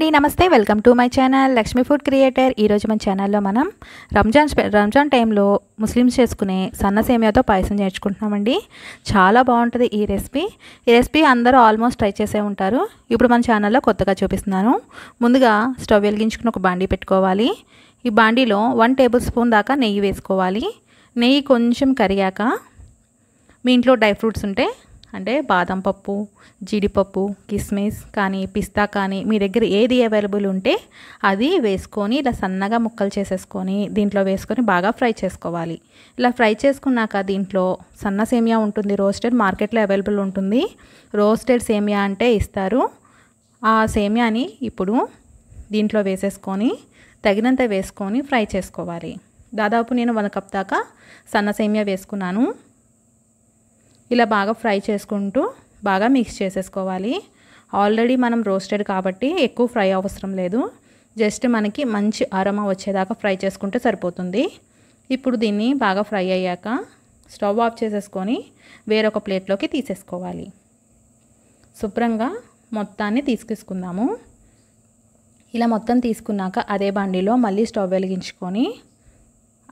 అండి నమస్తే welcome to my channel Lakshmi food creator ఈరోజు మన ఛానల్లో మనం రంజాన్ రంజాన్ టైంలో ముస్లిమ్స్ చేసుకునే సన్న సేమియాతో పాయసం చేర్చుకుంటున్నామండి చాలా బాగుంటుంది ఈ రెసిపీ ఈ రెసిపీ అందరూ ఆల్మోస్ట్ ట్రై చేసే ఉంటారు ఇప్పుడు మన ఛానల్లో కొత్తగా చూపిస్తున్నాను ముందుగా స్టవ్ వెలిగించుకుని ఒక బాండీ పెట్టుకోవాలి ఈ బాండీలో వన్ టేబుల్ స్పూన్ దాకా నెయ్యి వేసుకోవాలి నెయ్యి కొంచెం కరిగాక మీ ఇంట్లో డ్రై ఫ్రూట్స్ ఉంటే అంటే బాదం పప్పు జీడిపప్పు కిస్మిస్ కానీ పిస్తా కానీ మీ దగ్గర ఏది అవైలబుల్ ఉంటే అది వేసుకొని ఇలా సన్నగా ముక్కలు చేసేసుకొని దీంట్లో వేసుకొని బాగా ఫ్రై చేసుకోవాలి ఇలా ఫ్రై చేసుకున్నాక దీంట్లో సన్న సేమియా ఉంటుంది రోస్టెడ్ మార్కెట్లో అవైలబుల్ ఉంటుంది రోస్టెడ్ సేమియా అంటే ఇస్తారు ఆ సేమియాని ఇప్పుడు దీంట్లో వేసేసుకొని తగినంత వేసుకొని ఫ్రై చేసుకోవాలి దాదాపు నేను వన్ కప్ దాకా సన్న సేమియా వేసుకున్నాను ఇలా బాగా ఫ్రై చేసుకుంటూ బాగా మిక్స్ చేసేసుకోవాలి ఆల్రెడీ మనం రోస్టెడ్ కాబట్టి ఎక్కువ ఫ్రై అవసరం లేదు జస్ట్ మనకి మంచి అరమ వచ్చేదాకా ఫ్రై చేసుకుంటే సరిపోతుంది ఇప్పుడు దీన్ని బాగా ఫ్రై అయ్యాక స్టవ్ ఆఫ్ చేసేసుకొని వేరొక ప్లేట్లోకి తీసేసుకోవాలి శుభ్రంగా మొత్తాన్ని తీసుకొసుకుందాము ఇలా మొత్తం తీసుకున్నాక అదే బండిలో మళ్ళీ స్టవ్ వెలిగించుకొని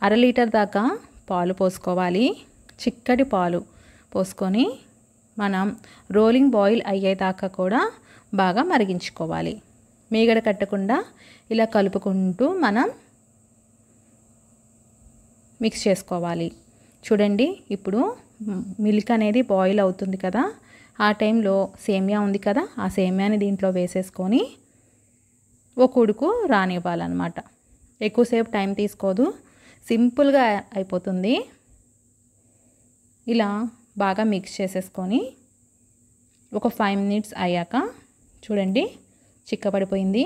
అర లీటర్ దాకా పాలు పోసుకోవాలి చిక్కటి పాలు పోసుకొని మనం రోలింగ్ బాయిల్ అయ్యేదాకా కూడా బాగా మరిగించుకోవాలి మీగడ కట్టకుండా ఇలా కలుపుకుంటూ మనం మిక్స్ చేసుకోవాలి చూడండి ఇప్పుడు మిల్క్ అనేది బాయిల్ అవుతుంది కదా ఆ టైంలో సేమియా ఉంది కదా ఆ సేమియాని దీంట్లో వేసేసుకొని ఒక ఉడుకు రానివ్వాలన్నమాట ఎక్కువసేపు టైం తీసుకోదు సింపుల్గా అయిపోతుంది ఇలా బాగా మిక్స్ చేసేసుకొని ఒక ఫైవ్ మినిట్స్ అయ్యాక చూడండి చిక్కబడిపోయింది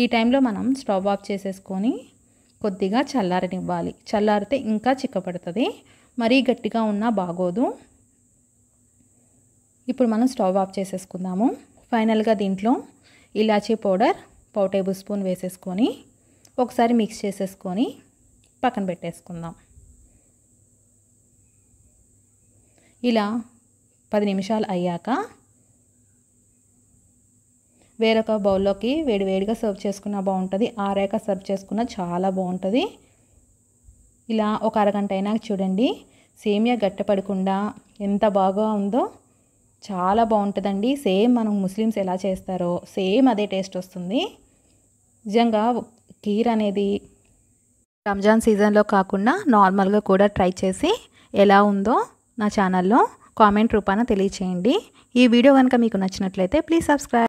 ఈ టైంలో మనం స్టవ్ ఆఫ్ చేసేసుకొని కొద్దిగా చల్లారనివ్వాలి చల్లారితే ఇంకా చిక్కపడుతుంది మరీ గట్టిగా ఉన్నా బాగోదు ఇప్పుడు మనం స్టవ్ ఆఫ్ చేసేసుకుందాము ఫైనల్గా దీంట్లో ఇలాచీ పౌడర్ పౌ టేబుల్ స్పూన్ వేసేసుకొని ఒకసారి మిక్స్ చేసేసుకొని పక్కన పెట్టేసుకుందాం ఇలా పది నిమిషాలు అయ్యాక వేరొక బౌల్లోకి వేడివేడిగా సర్వ్ చేసుకున్నా బాగుంటుంది ఆరాక సర్వ్ చేసుకున్నా చాలా బాగుంటుంది ఇలా ఒక అరగంట అయినాక చూడండి సేమియా గట్టపడకుండా ఎంత బాగా ఉందో చాలా బాగుంటుందండి సేమ్ మనం ముస్లిమ్స్ ఎలా చేస్తారో సేమ్ అదే టేస్ట్ వస్తుంది నిజంగా కీర్ అనేది రంజాన్ సీజన్లో కాకుండా నార్మల్గా కూడా ట్రై చేసి ఎలా ఉందో నా ఛానల్లో కామెంట్ రూపాన తెలియచేయండి ఈ వీడియో కనుక మీకు నచ్చినట్లయితే ప్లీజ్ సబ్స్క్రైబ్